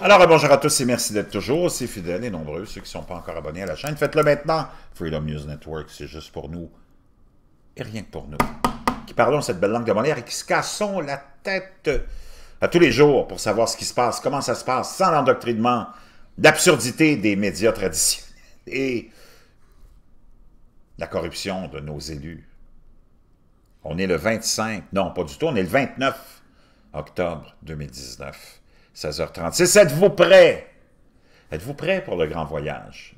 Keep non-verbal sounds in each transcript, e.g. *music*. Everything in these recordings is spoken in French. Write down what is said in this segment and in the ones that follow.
Alors, bonjour à tous et merci d'être toujours aussi fidèles et nombreux. Ceux qui ne sont pas encore abonnés à la chaîne, faites-le maintenant. Freedom News Network, c'est juste pour nous et rien que pour nous. Qui parlons cette belle langue de Molière et qui se cassons la tête à tous les jours pour savoir ce qui se passe, comment ça se passe, sans l'endoctrinement, l'absurdité des médias traditionnels et la corruption de nos élus. On est le 25, non pas du tout, on est le 29 octobre 2019. 16h36. Êtes-vous prêt? Êtes-vous prêt pour le grand voyage?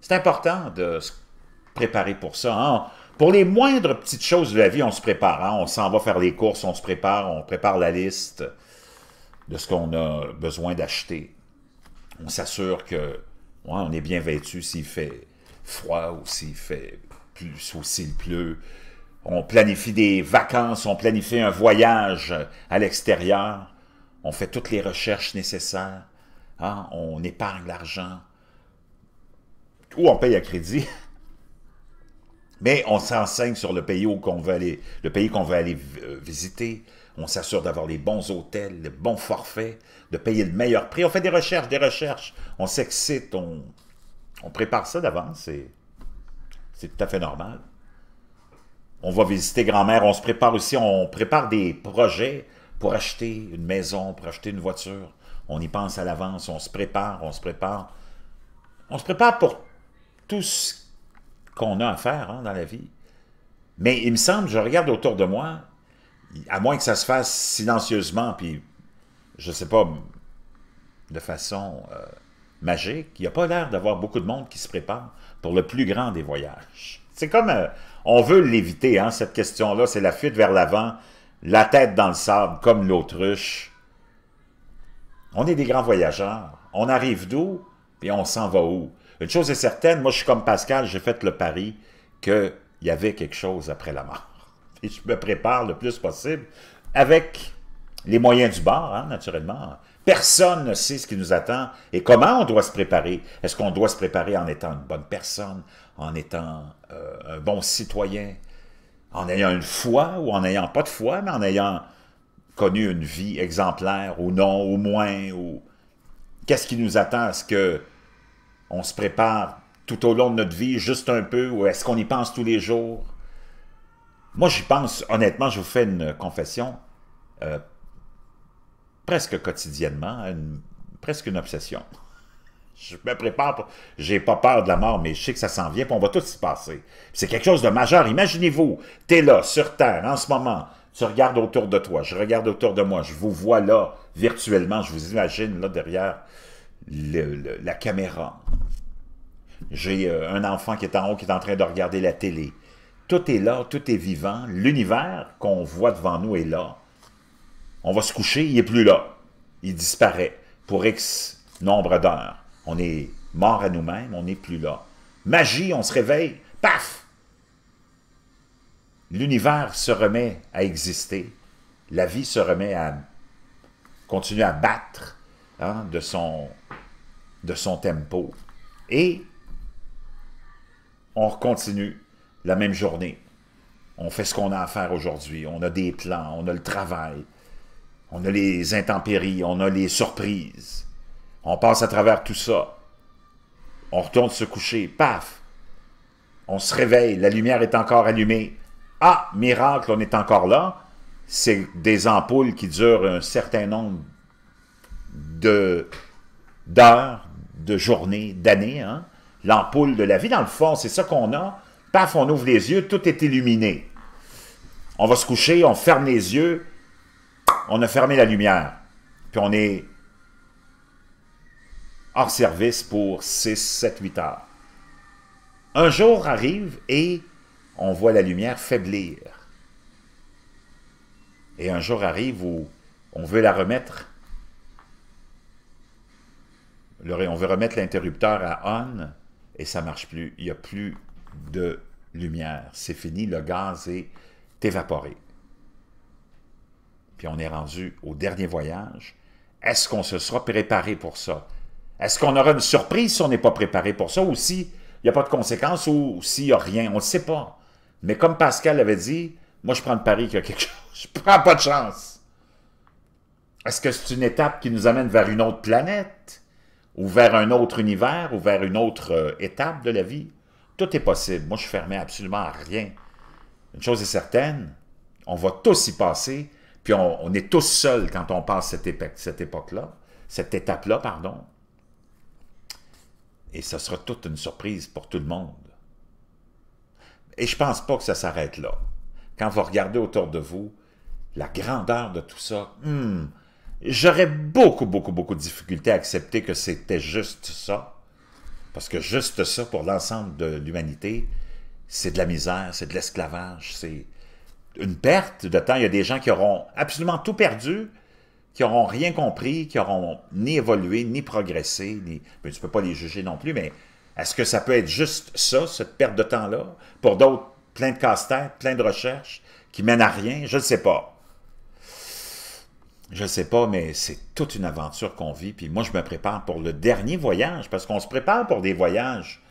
C'est important de se préparer pour ça. Hein? Pour les moindres petites choses de la vie, on se prépare. Hein? On s'en va faire les courses, on se prépare, on prépare la liste de ce qu'on a besoin d'acheter. On s'assure que on est bien vêtu s'il fait froid ou s'il fait plus ou s'il pleut. On planifie des vacances, on planifie un voyage à l'extérieur on fait toutes les recherches nécessaires, hein, on épargne l'argent, ou on paye à crédit, *laughs* mais on s'enseigne sur le pays qu'on veut aller, le pays qu'on aller euh, visiter, on s'assure d'avoir les bons hôtels, les bons forfaits, de payer le meilleur prix. On fait des recherches, des recherches. On s'excite, on, on, prépare ça d'avance c'est tout à fait normal. On va visiter grand-mère, on se prépare aussi, on prépare des projets pour acheter une maison, pour acheter une voiture. On y pense à l'avance, on se prépare, on se prépare. On se prépare pour tout ce qu'on a à faire hein, dans la vie. Mais il me semble, je regarde autour de moi, à moins que ça se fasse silencieusement, puis je ne sais pas, de façon euh, magique, il n'y a pas l'air d'avoir beaucoup de monde qui se prépare pour le plus grand des voyages. C'est comme, euh, on veut l'éviter, hein, cette question-là, c'est la fuite vers l'avant, la tête dans le sable comme l'autruche. On est des grands voyageurs. On arrive d'où et on s'en va où? Une chose est certaine, moi je suis comme Pascal, j'ai fait le pari qu'il y avait quelque chose après la mort. *laughs* Et je me prépare le plus possible avec les moyens du bord, hein, naturellement. Personne ne sait ce qui nous attend et comment on doit se préparer. Est-ce qu'on doit se préparer en étant une bonne personne, en étant euh, un bon citoyen, en ayant une foi ou en n'ayant pas de foi, mais en ayant connu une vie exemplaire ou non, au moins, ou qu'est-ce qui nous attend? Est-ce que on se prépare tout au long de notre vie, juste un peu, ou est-ce qu'on y pense tous les jours? Moi, j'y pense, honnêtement, je vous fais une confession, euh, presque quotidiennement, presque une obsession. Je me prépare J'ai pas peur de la mort, mais je sais que ça s'en vient, puis on va tout se passer. C'est quelque chose de majeur. Imaginez-vous, tu es là, sur Terre, en ce moment, tu regardes autour de toi, je regarde autour de moi, je vous vois là, virtuellement, je vous imagine là derrière la caméra. J'ai euh, un enfant qui est en haut, qui est en train de regarder la télé. Tout est là, tout est vivant. L'univers qu'on voit devant nous est là. On va se coucher, il n'est plus là. Il disparaît pour X nombre d'heures. On est mort à nous-mêmes, on n'est plus là. Magie, on se réveille, paf! L'univers se remet à exister, la vie se remet à continuer à battre hein, de, son, de son tempo. Et on continue la même journée. On fait ce qu'on a à faire aujourd'hui. On a des plans, on a le travail, on a les intempéries, on a les surprises. On passe à travers tout ça. On retourne se coucher. Paf! On se réveille. La lumière est encore allumée. Ah, miracle, on est encore là. C'est des ampoules qui durent un certain nombre d'heures, de, de journées, d'années. Hein. L'ampoule de la vie, dans le fond, c'est ça qu'on a. Paf, on ouvre les yeux, tout est illuminé. On va se coucher, on ferme les yeux, on a fermé la lumière. Puis on est hors service pour 6, 7, 8 heures. Un jour arrive et on voit la lumière faiblir. Et un jour arrive où on veut la remettre, on veut remettre l'interrupteur à on et ça ne marche plus. Il n'y a plus de lumière. C'est fini, le gaz est évaporé. Puis on est rendu au dernier voyage. Est-ce qu'on se sera préparé pour ça? Est-ce qu'on aura une surprise si on n'est pas préparé pour ça ou s'il il n'y a pas de conséquences ou, s'il n'y a rien? On ne sait pas. Mais comme Pascal avait dit, moi je prends le pari qu'il y a quelque chose. *laughs* Je prends pas de chance. Est-ce que c'est une étape qui nous amène vers une autre planète ou vers un autre univers ou vers une autre euh, étape de la vie? Tout est possible. Moi, je fermais absolument à rien. Une chose est certaine, on va tous y passer, puis on, est tous seuls quand on passe cette, époque-là, cette étape-là, pardon. Et ce sera toute une surprise pour tout le monde. Et je pense pas que ça s'arrête là. Quand vous regardez autour de vous, la grandeur de tout ça, hmm, j'aurais beaucoup, beaucoup, beaucoup de difficultés à accepter que c'était juste ça. Parce que juste ça, pour l'ensemble de l'humanité, c'est de la misère, c'est de l'esclavage, c'est une perte de temps. Il y a des gens qui auront absolument tout perdu, qui n'auront rien compris, qui n'auront ni évolué, ni progressé, ni... Ben, tu ne peux pas les juger non plus, mais est-ce que ça peut être juste ça, cette perte de temps-là? Pour d'autres, plein de casse-tête, plein de recherches qui mènent à rien? Je ne sais pas. Je ne sais pas, mais c'est toute une aventure qu'on vit. Puis moi, je me prépare pour le dernier voyage, parce qu'on se prépare pour des voyages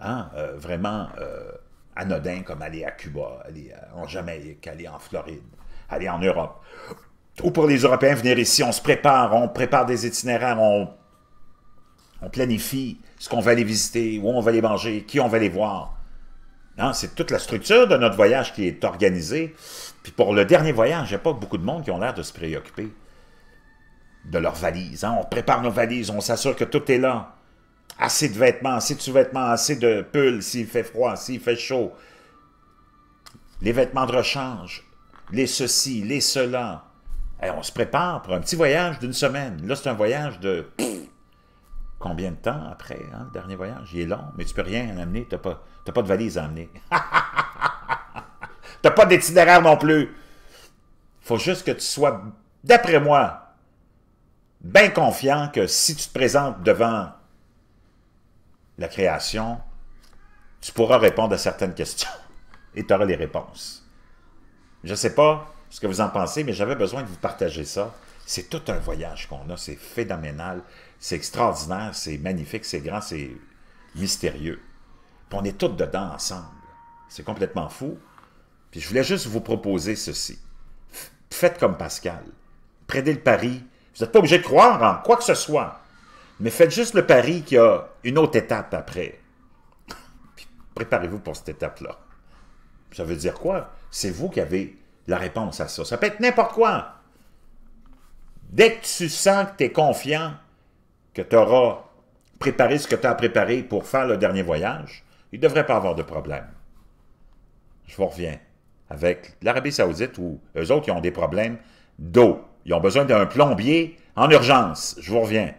hein, euh, vraiment euh, anodins, comme aller à Cuba, aller euh, en Jamaïque, aller en Floride, aller en Europe ou pour les Européens venir ici, on se prépare, on prépare des itinéraires, on, planifie ce qu'on va aller visiter, où on va aller manger, qui on va aller voir. C'est toute la structure de notre voyage qui est organisée. Puis pour le dernier voyage, il n'y a pas beaucoup de monde qui ont l'air de se préoccuper de leurs valises. Hein. On prépare nos valises, on s'assure que tout est là. Assez de vêtements, assez de sous-vêtements, assez de pulls s'il fait froid, s'il fait chaud. Les vêtements de rechange, les ceci, les cela on se prépare pour un petit voyage d'une semaine. Là, c'est un voyage de... *laughs* Combien de temps après, hein, le dernier voyage? Il est long, mais tu peux rien amener. Tu n'as pas, pas de valise à amener. *laughs* tu n'as pas d'itinéraire non plus. faut juste que tu sois, d'après moi, bien confiant que si tu te présentes devant la création, tu pourras répondre à certaines questions *laughs* et tu auras les réponses. Je ne sais pas ce que vous en pensez, mais j'avais besoin de vous partager ça. C'est tout un voyage qu'on a, c'est phénoménal, c'est extraordinaire, c'est magnifique, c'est grand, c'est mystérieux. on est tous dedans ensemble. C'est complètement fou. Puis je voulais juste vous proposer ceci. Faites comme Pascal. Prédez le pari. Vous n'êtes pas obligé de croire en quoi que ce soit. Mais faites juste le pari qu'il y a une autre étape après. préparez-vous pour cette étape-là. Ça veut dire quoi? C'est vous qui avez la réponse à ça. Ça peut être n'importe quoi. Dès que tu sens que tu es confiant, que tu auras préparé ce que tu as préparé pour faire le dernier voyage, il ne devrait pas avoir de problème. Je vous reviens avec l'Arabie saoudite ou eux autres, qui ont des problèmes d'eau. Ils ont besoin d'un plombier en urgence. Je vous reviens.